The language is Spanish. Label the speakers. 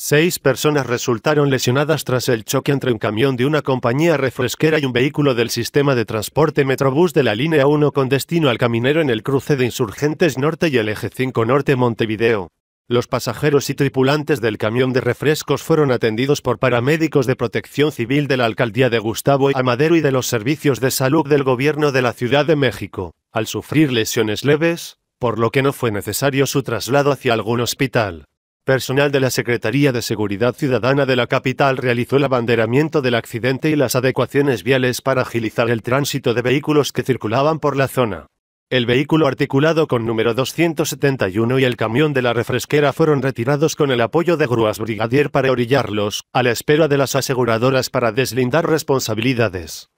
Speaker 1: Seis personas resultaron lesionadas tras el choque entre un camión de una compañía refresquera y un vehículo del sistema de transporte Metrobús de la línea 1 con destino al caminero en el cruce de Insurgentes Norte y el Eje 5 Norte Montevideo. Los pasajeros y tripulantes del camión de refrescos fueron atendidos por paramédicos de protección civil de la alcaldía de Gustavo Amadero y de los servicios de salud del gobierno de la Ciudad de México, al sufrir lesiones leves, por lo que no fue necesario su traslado hacia algún hospital personal de la Secretaría de Seguridad Ciudadana de la capital realizó el abanderamiento del accidente y las adecuaciones viales para agilizar el tránsito de vehículos que circulaban por la zona. El vehículo articulado con número 271 y el camión de la refresquera fueron retirados con el apoyo de grúas brigadier para orillarlos, a la espera de las aseguradoras para deslindar responsabilidades.